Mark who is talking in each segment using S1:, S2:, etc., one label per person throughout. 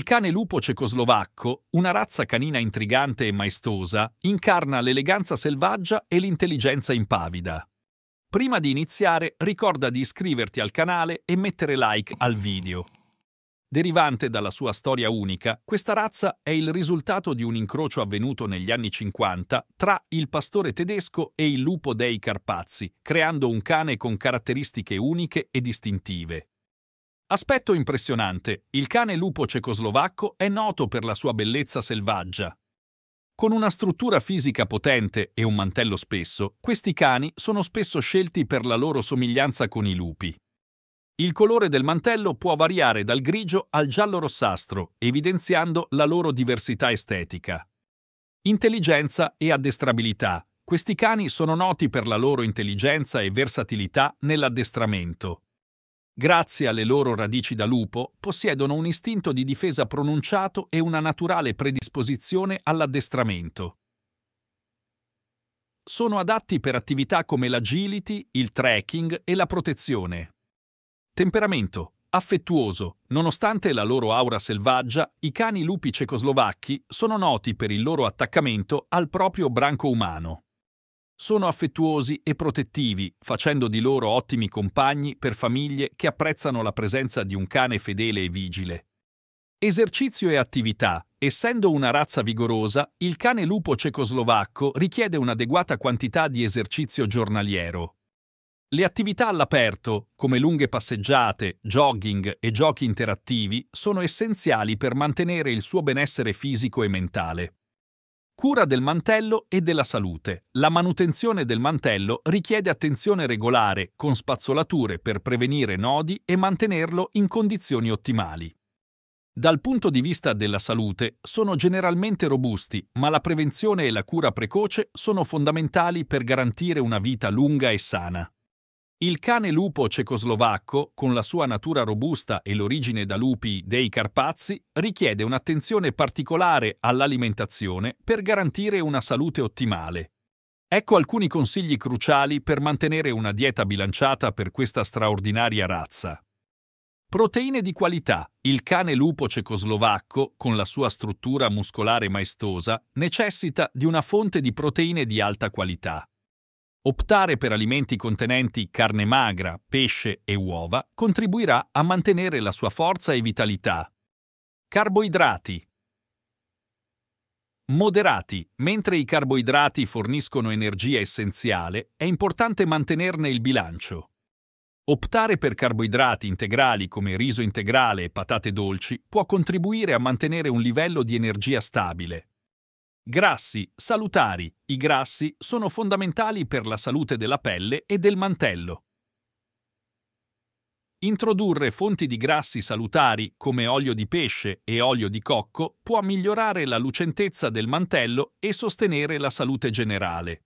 S1: Il cane lupo cecoslovacco, una razza canina intrigante e maestosa, incarna l'eleganza selvaggia e l'intelligenza impavida. Prima di iniziare, ricorda di iscriverti al canale e mettere like al video. Derivante dalla sua storia unica, questa razza è il risultato di un incrocio avvenuto negli anni 50 tra il pastore tedesco e il lupo dei Carpazi, creando un cane con caratteristiche uniche e distintive. Aspetto impressionante, il cane lupo cecoslovacco è noto per la sua bellezza selvaggia. Con una struttura fisica potente e un mantello spesso, questi cani sono spesso scelti per la loro somiglianza con i lupi. Il colore del mantello può variare dal grigio al giallo rossastro, evidenziando la loro diversità estetica. Intelligenza e addestrabilità. Questi cani sono noti per la loro intelligenza e versatilità nell'addestramento. Grazie alle loro radici da lupo, possiedono un istinto di difesa pronunciato e una naturale predisposizione all'addestramento. Sono adatti per attività come l'agility, il trekking e la protezione. Temperamento affettuoso. Nonostante la loro aura selvaggia, i cani lupi cecoslovacchi sono noti per il loro attaccamento al proprio branco umano sono affettuosi e protettivi, facendo di loro ottimi compagni per famiglie che apprezzano la presenza di un cane fedele e vigile. Esercizio e attività. Essendo una razza vigorosa, il cane lupo cecoslovacco richiede un'adeguata quantità di esercizio giornaliero. Le attività all'aperto, come lunghe passeggiate, jogging e giochi interattivi, sono essenziali per mantenere il suo benessere fisico e mentale. Cura del mantello e della salute. La manutenzione del mantello richiede attenzione regolare, con spazzolature per prevenire nodi e mantenerlo in condizioni ottimali. Dal punto di vista della salute, sono generalmente robusti, ma la prevenzione e la cura precoce sono fondamentali per garantire una vita lunga e sana. Il cane lupo cecoslovacco, con la sua natura robusta e l'origine da lupi dei Carpazi, richiede un'attenzione particolare all'alimentazione per garantire una salute ottimale. Ecco alcuni consigli cruciali per mantenere una dieta bilanciata per questa straordinaria razza. Proteine di qualità. Il cane lupo cecoslovacco, con la sua struttura muscolare maestosa, necessita di una fonte di proteine di alta qualità. Optare per alimenti contenenti carne magra, pesce e uova contribuirà a mantenere la sua forza e vitalità. Carboidrati. Moderati. Mentre i carboidrati forniscono energia essenziale, è importante mantenerne il bilancio. Optare per carboidrati integrali come riso integrale e patate dolci può contribuire a mantenere un livello di energia stabile, Grassi salutari. I grassi sono fondamentali per la salute della pelle e del mantello. Introdurre fonti di grassi salutari come olio di pesce e olio di cocco può migliorare la lucentezza del mantello e sostenere la salute generale.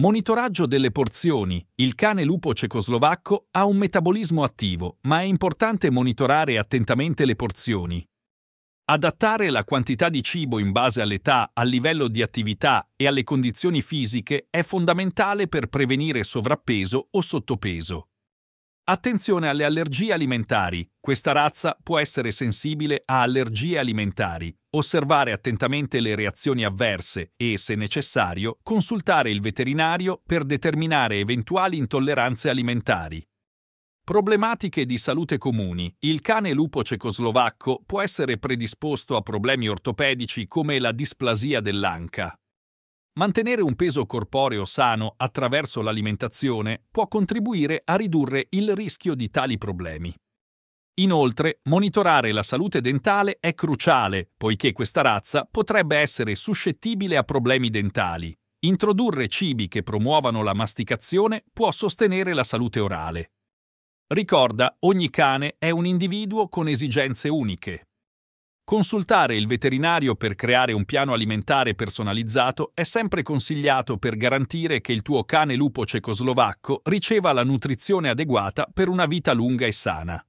S1: Monitoraggio delle porzioni. Il cane lupo cecoslovacco ha un metabolismo attivo, ma è importante monitorare attentamente le porzioni. Adattare la quantità di cibo in base all'età, al livello di attività e alle condizioni fisiche è fondamentale per prevenire sovrappeso o sottopeso. Attenzione alle allergie alimentari. Questa razza può essere sensibile a allergie alimentari. Osservare attentamente le reazioni avverse e, se necessario, consultare il veterinario per determinare eventuali intolleranze alimentari. Problematiche di salute comuni. Il cane lupo cecoslovacco può essere predisposto a problemi ortopedici come la displasia dell'anca. Mantenere un peso corporeo sano attraverso l'alimentazione può contribuire a ridurre il rischio di tali problemi. Inoltre, monitorare la salute dentale è cruciale, poiché questa razza potrebbe essere suscettibile a problemi dentali. Introdurre cibi che promuovano la masticazione può sostenere la salute orale. Ricorda, ogni cane è un individuo con esigenze uniche. Consultare il veterinario per creare un piano alimentare personalizzato è sempre consigliato per garantire che il tuo cane lupo cecoslovacco riceva la nutrizione adeguata per una vita lunga e sana.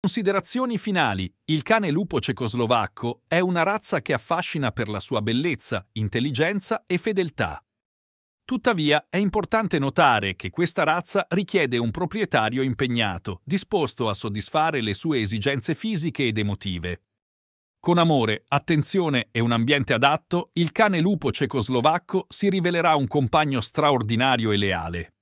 S1: Considerazioni finali. Il cane lupo cecoslovacco è una razza che affascina per la sua bellezza, intelligenza e fedeltà. Tuttavia è importante notare che questa razza richiede un proprietario impegnato, disposto a soddisfare le sue esigenze fisiche ed emotive. Con amore, attenzione e un ambiente adatto, il cane lupo cecoslovacco si rivelerà un compagno straordinario e leale.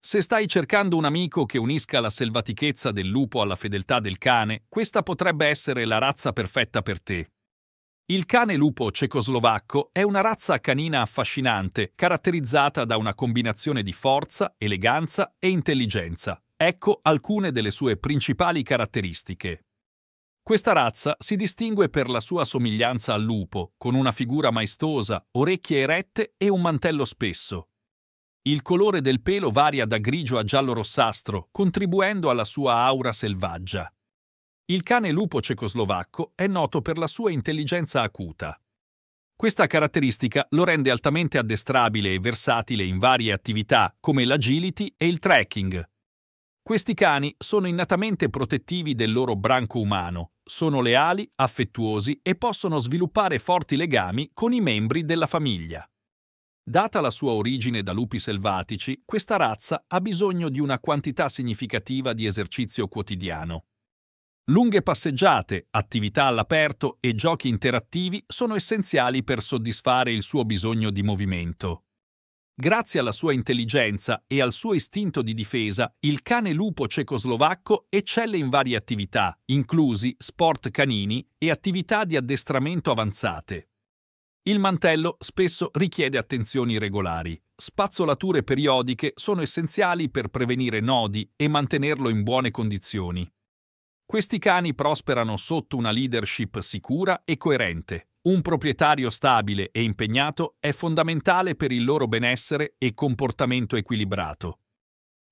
S1: Se stai cercando un amico che unisca la selvatichezza del lupo alla fedeltà del cane, questa potrebbe essere la razza perfetta per te. Il cane lupo cecoslovacco è una razza canina affascinante, caratterizzata da una combinazione di forza, eleganza e intelligenza. Ecco alcune delle sue principali caratteristiche. Questa razza si distingue per la sua somiglianza al lupo, con una figura maestosa, orecchie erette e un mantello spesso. Il colore del pelo varia da grigio a giallo rossastro, contribuendo alla sua aura selvaggia. Il cane lupo cecoslovacco è noto per la sua intelligenza acuta. Questa caratteristica lo rende altamente addestrabile e versatile in varie attività come l'agility e il tracking. Questi cani sono innatamente protettivi del loro branco umano, sono leali, affettuosi e possono sviluppare forti legami con i membri della famiglia. Data la sua origine da lupi selvatici, questa razza ha bisogno di una quantità significativa di esercizio quotidiano, Lunghe passeggiate, attività all'aperto e giochi interattivi sono essenziali per soddisfare il suo bisogno di movimento. Grazie alla sua intelligenza e al suo istinto di difesa, il cane lupo cecoslovacco eccelle in varie attività, inclusi sport canini e attività di addestramento avanzate. Il mantello spesso richiede attenzioni regolari. Spazzolature periodiche sono essenziali per prevenire nodi e mantenerlo in buone condizioni. Questi cani prosperano sotto una leadership sicura e coerente. Un proprietario stabile e impegnato è fondamentale per il loro benessere e comportamento equilibrato.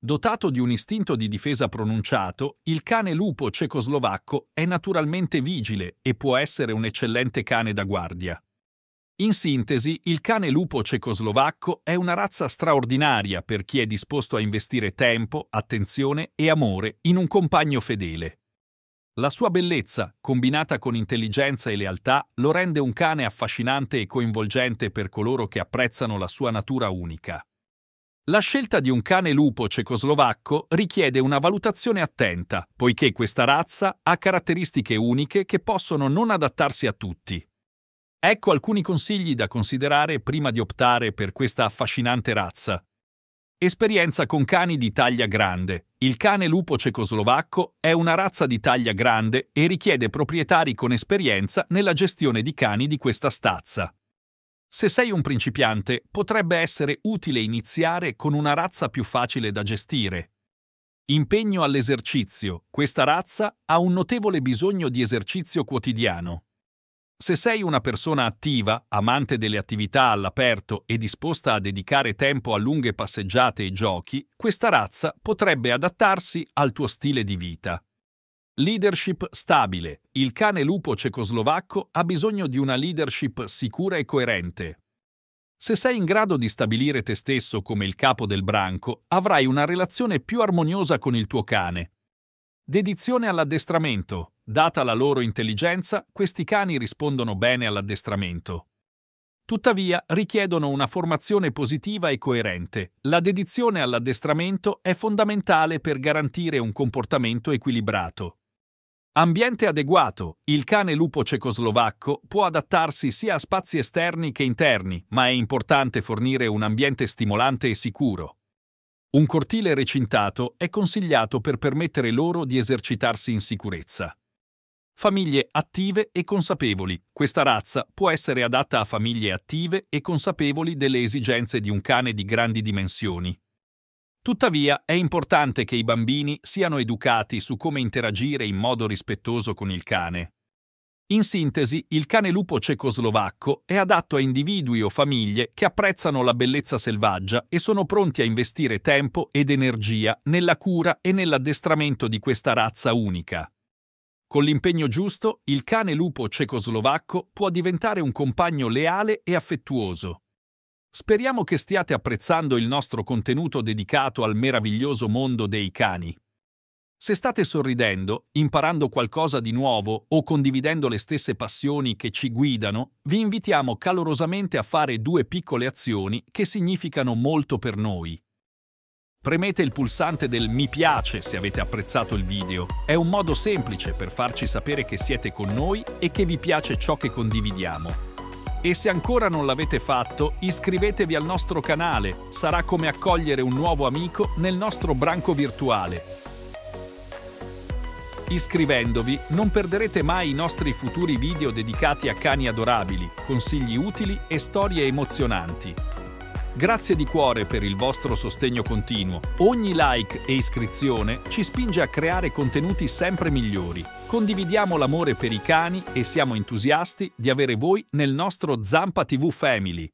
S1: Dotato di un istinto di difesa pronunciato, il cane lupo cecoslovacco è naturalmente vigile e può essere un eccellente cane da guardia. In sintesi, il cane lupo cecoslovacco è una razza straordinaria per chi è disposto a investire tempo, attenzione e amore in un compagno fedele. La sua bellezza, combinata con intelligenza e lealtà, lo rende un cane affascinante e coinvolgente per coloro che apprezzano la sua natura unica. La scelta di un cane lupo cecoslovacco richiede una valutazione attenta, poiché questa razza ha caratteristiche uniche che possono non adattarsi a tutti. Ecco alcuni consigli da considerare prima di optare per questa affascinante razza. Esperienza con cani di taglia grande. Il cane lupo cecoslovacco è una razza di taglia grande e richiede proprietari con esperienza nella gestione di cani di questa stazza. Se sei un principiante, potrebbe essere utile iniziare con una razza più facile da gestire. Impegno all'esercizio. Questa razza ha un notevole bisogno di esercizio quotidiano. Se sei una persona attiva, amante delle attività all'aperto e disposta a dedicare tempo a lunghe passeggiate e giochi, questa razza potrebbe adattarsi al tuo stile di vita. Leadership stabile. Il cane lupo cecoslovacco ha bisogno di una leadership sicura e coerente. Se sei in grado di stabilire te stesso come il capo del branco, avrai una relazione più armoniosa con il tuo cane, Dedizione all'addestramento. Data la loro intelligenza, questi cani rispondono bene all'addestramento. Tuttavia, richiedono una formazione positiva e coerente. La dedizione all'addestramento è fondamentale per garantire un comportamento equilibrato. Ambiente adeguato. Il cane lupo cecoslovacco può adattarsi sia a spazi esterni che interni, ma è importante fornire un ambiente stimolante e sicuro. Un cortile recintato è consigliato per permettere loro di esercitarsi in sicurezza. Famiglie attive e consapevoli. Questa razza può essere adatta a famiglie attive e consapevoli delle esigenze di un cane di grandi dimensioni. Tuttavia, è importante che i bambini siano educati su come interagire in modo rispettoso con il cane. In sintesi, il cane lupo cecoslovacco è adatto a individui o famiglie che apprezzano la bellezza selvaggia e sono pronti a investire tempo ed energia nella cura e nell'addestramento di questa razza unica. Con l'impegno giusto, il cane lupo cecoslovacco può diventare un compagno leale e affettuoso. Speriamo che stiate apprezzando il nostro contenuto dedicato al meraviglioso mondo dei cani. Se state sorridendo, imparando qualcosa di nuovo o condividendo le stesse passioni che ci guidano, vi invitiamo calorosamente a fare due piccole azioni che significano molto per noi. Premete il pulsante del mi piace se avete apprezzato il video. È un modo semplice per farci sapere che siete con noi e che vi piace ciò che condividiamo. E se ancora non l'avete fatto, iscrivetevi al nostro canale. Sarà come accogliere un nuovo amico nel nostro branco virtuale Iscrivendovi non perderete mai i nostri futuri video dedicati a cani adorabili, consigli utili e storie emozionanti. Grazie di cuore per il vostro sostegno continuo. Ogni like e iscrizione ci spinge a creare contenuti sempre migliori. Condividiamo l'amore per i cani e siamo entusiasti di avere voi nel nostro Zampa TV Family.